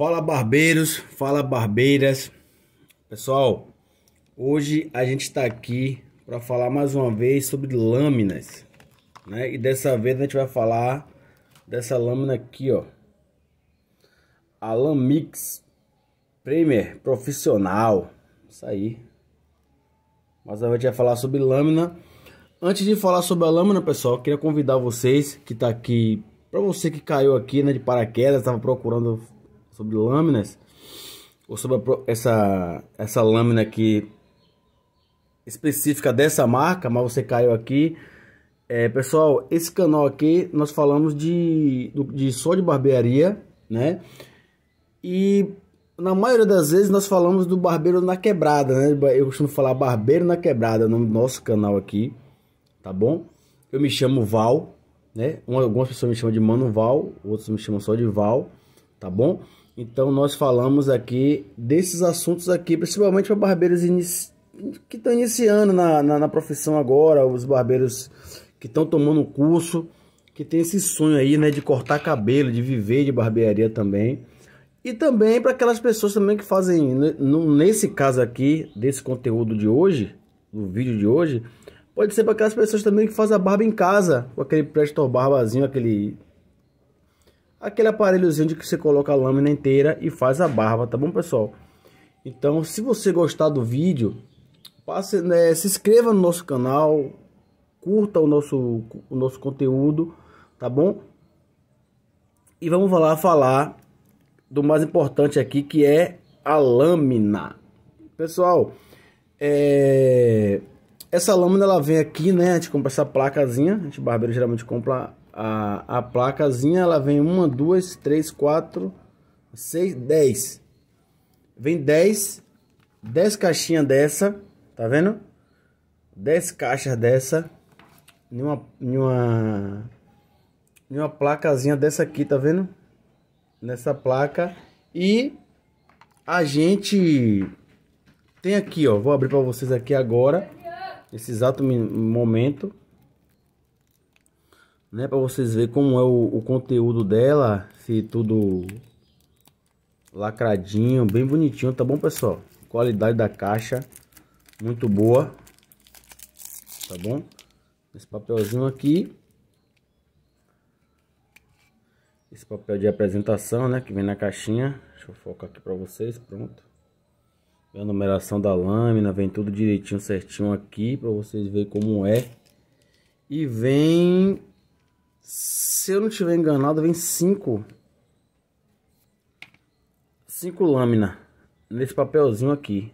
Fala barbeiros, fala barbeiras. Pessoal, hoje a gente está aqui para falar mais uma vez sobre lâminas, né? E dessa vez a gente vai falar dessa lâmina aqui, ó. A Lamix Premier Profissional. Isso aí. Mas a gente vai falar sobre lâmina. Antes de falar sobre a lâmina, pessoal, queria convidar vocês que tá aqui, para você que caiu aqui, né, de paraquedas, tava procurando sobre lâminas, ou sobre essa, essa lâmina aqui específica dessa marca, mas você caiu aqui. É, pessoal, esse canal aqui nós falamos de, de só de barbearia, né? E na maioria das vezes nós falamos do barbeiro na quebrada, né? Eu costumo falar barbeiro na quebrada no nosso canal aqui, tá bom? Eu me chamo Val, né? Algumas pessoas me chamam de Mano Val, outras me chamam só de Val, tá bom? Então nós falamos aqui desses assuntos aqui, principalmente para barbeiros inici... que estão iniciando na, na, na, profissão agora, os barbeiros que estão tomando curso, que tem esse sonho aí, né, de cortar cabelo, de viver de barbearia também. E também para aquelas pessoas também que fazem, né, nesse caso aqui, desse conteúdo de hoje, do vídeo de hoje, pode ser para aquelas pessoas também que fazem a barba em casa, com aquele presto barbazinho, aquele aquele aparelhozinho de que você coloca a lâmina inteira e faz a barba, tá bom, pessoal? Então, se você gostar do vídeo, passe, né, se inscreva no nosso canal, curta o nosso, o nosso conteúdo, tá bom? E vamos lá falar do mais importante aqui, que é a lâmina. Pessoal, é... essa lâmina ela vem aqui, né? A gente compra essa placazinha, a gente barbeiro geralmente compra a, a placazinha, ela vem uma, duas, três, quatro, seis, dez. Vem dez, dez caixinhas dessa, tá vendo? Dez caixas dessa, nenhuma nenhuma nenhuma placazinha dessa aqui, tá vendo? Nessa placa. E a gente tem aqui, ó, vou abrir para vocês aqui agora, nesse exato momento né? Para vocês verem como é o, o, conteúdo dela, se tudo lacradinho, bem bonitinho, tá bom, pessoal? Qualidade da caixa muito boa, tá bom? Esse papelzinho aqui, esse papel de apresentação, né? Que vem na caixinha. Deixa eu focar aqui para vocês, pronto. A numeração da lâmina vem tudo direitinho, certinho aqui para vocês verem como é. E vem se eu não estiver enganado, vem cinco. Cinco lâminas nesse papelzinho aqui.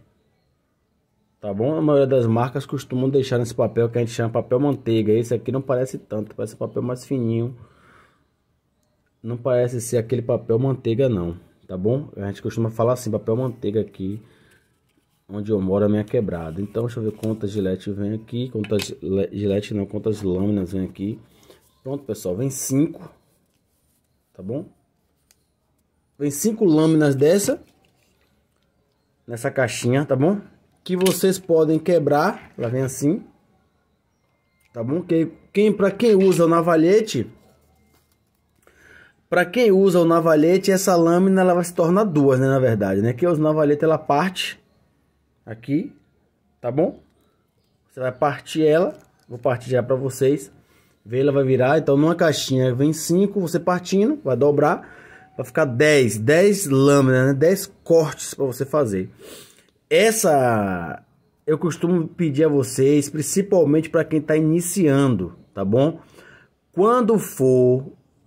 Tá bom? A maioria das marcas costumam deixar nesse papel que a gente chama papel manteiga. Esse aqui não parece tanto, parece papel mais fininho. Não parece ser aquele papel manteiga não, tá bom? A gente costuma falar assim, papel manteiga aqui, onde eu moro a minha quebrada. Então deixa eu ver quantas gilete vem aqui, quantas gilete não, quantas lâminas vem aqui. Pronto, pessoal, vem cinco, tá bom? Vem cinco lâminas dessa, nessa caixinha, tá bom? Que vocês podem quebrar, ela vem assim, tá bom? Que, quem, pra quem usa o navalhete, para quem usa o navalhete, essa lâmina ela vai se tornar duas, né, na verdade, né? Que o navalhete ela parte aqui, tá bom? Você vai partir ela, vou partir já para vocês. Vela vai virar, então numa caixinha vem 5, você partindo, vai dobrar, vai ficar 10, 10 lâminas, né? 10 cortes para você fazer. Essa eu costumo pedir a vocês, principalmente para quem está iniciando, tá bom? Quando for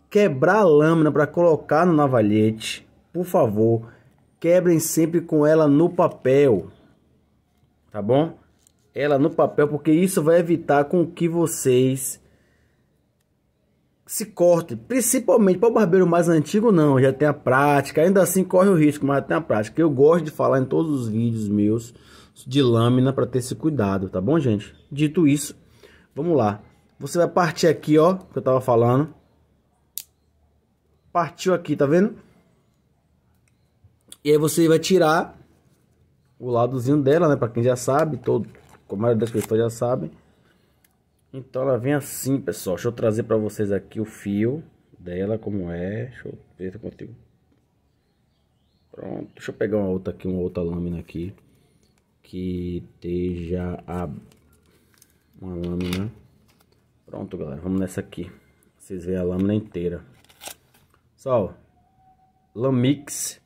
quebrar a lâmina para colocar no navalhete, por favor, quebrem sempre com ela no papel, tá bom? Ela no papel, porque isso vai evitar com que vocês se corte, principalmente para o barbeiro mais antigo, não, já tem a prática, ainda assim corre o risco, mas já tem a prática. Eu gosto de falar em todos os vídeos meus de lâmina para ter esse cuidado, tá bom, gente? Dito isso, vamos lá. Você vai partir aqui, ó, que eu tava falando. Partiu aqui, tá vendo? E aí você vai tirar o ladozinho dela, né? Para quem já sabe, todo, como a maioria das pessoas já sabem. Então ela vem assim, pessoal. Deixa eu trazer para vocês aqui o fio dela, como é. Deixa eu ver se eu consigo. Pronto. Deixa eu pegar uma outra aqui, uma outra lâmina aqui. Que esteja a... Uma lâmina. Pronto, galera. Vamos nessa aqui. Vocês veem a lâmina inteira. Pessoal, Lamix.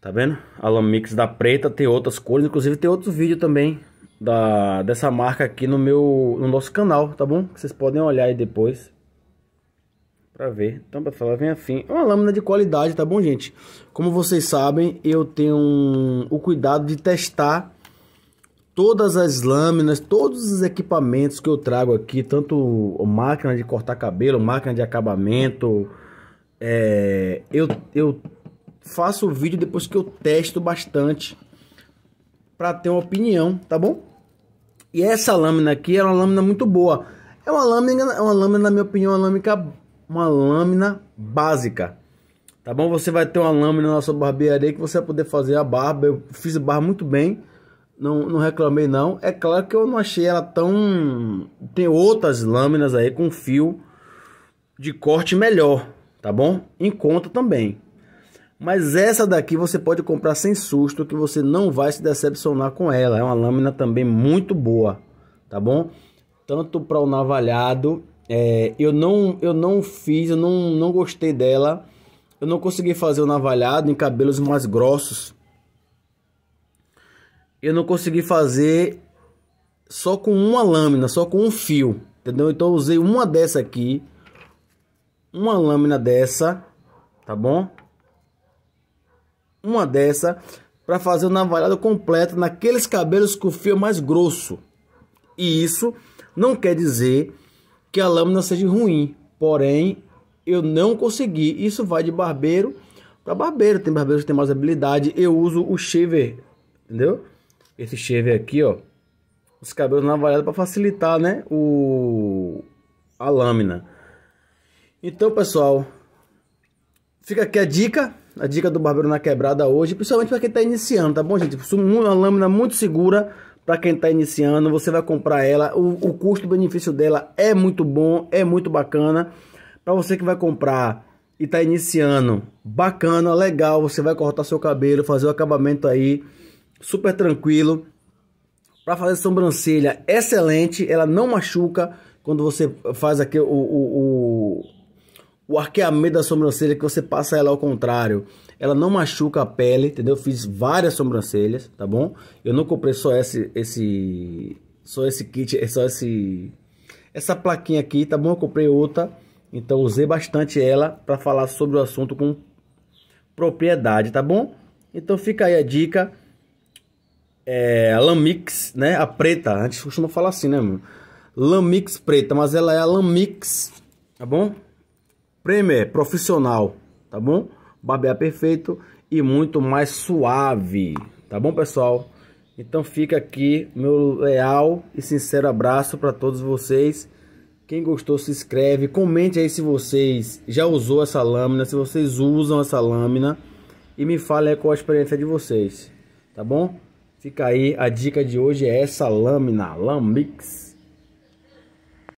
Tá vendo? A Lamix da preta tem outras cores. Inclusive tem outros vídeos também da, dessa marca aqui no meu no nosso canal, tá bom? Vocês podem olhar aí depois para ver. Então, para falar vem afim, é uma lâmina de qualidade, tá bom, gente? Como vocês sabem, eu tenho um, o cuidado de testar todas as lâminas, todos os equipamentos que eu trago aqui, tanto máquina de cortar cabelo, máquina de acabamento, é, eu, eu faço o vídeo depois que eu testo bastante para ter uma opinião, tá bom? E essa lâmina aqui é uma lâmina muito boa. É uma lâmina, é uma lâmina na minha opinião, uma lâmina, uma lâmina básica. Tá bom? Você vai ter uma lâmina na sua barbearia que você vai poder fazer a barba. Eu fiz a barba muito bem. Não, não reclamei não. É claro que eu não achei ela tão... Tem outras lâminas aí com fio de corte melhor, tá bom? Em conta também. Mas essa daqui você pode comprar sem susto, que você não vai se decepcionar com ela. É uma lâmina também muito boa, tá bom? Tanto para o navalhado, é, eu não eu não fiz, eu não, não gostei dela. Eu não consegui fazer o navalhado em cabelos mais grossos. Eu não consegui fazer só com uma lâmina, só com um fio, entendeu? Então eu usei uma dessa aqui, uma lâmina dessa, tá bom? uma dessa para fazer uma navalhado completa naqueles cabelos com fio mais grosso. E isso não quer dizer que a lâmina seja ruim, porém eu não consegui. Isso vai de barbeiro para barbeiro. Tem barbeiros que tem mais habilidade. Eu uso o shaver, entendeu? Esse shaver aqui, ó, os cabelos navalhados para facilitar, né, o a lâmina. Então, pessoal, fica aqui a dica a dica do barbeiro na quebrada hoje, principalmente para quem está iniciando, tá bom, gente? É uma lâmina muito segura para quem está iniciando, você vai comprar ela, o, o custo-benefício dela é muito bom, é muito bacana. Para você que vai comprar e está iniciando, bacana, legal, você vai cortar seu cabelo, fazer o acabamento aí, super tranquilo. Para fazer sobrancelha, excelente, ela não machuca quando você faz aqui o, o, o o arqueamento da sobrancelha é que você passa ela ao contrário. Ela não machuca a pele, entendeu? Eu fiz várias sobrancelhas, tá bom? Eu não comprei só esse, esse, só esse kit, é só esse, essa plaquinha aqui, tá bom? Eu comprei outra, então usei bastante ela para falar sobre o assunto com propriedade, tá bom? Então fica aí a dica, é, a Lamix, né? A preta, a gente costuma falar assim, né, mano? Lamix preta, mas ela é a Lamix, tá bom? Premier profissional, tá bom? Barbear perfeito e muito mais suave, tá bom, pessoal? Então fica aqui meu leal e sincero abraço para todos vocês. Quem gostou, se inscreve. Comente aí se vocês já usou essa lâmina, se vocês usam essa lâmina. E me fale aí qual a experiência de vocês, tá bom? Fica aí, a dica de hoje é essa lâmina, Lambix.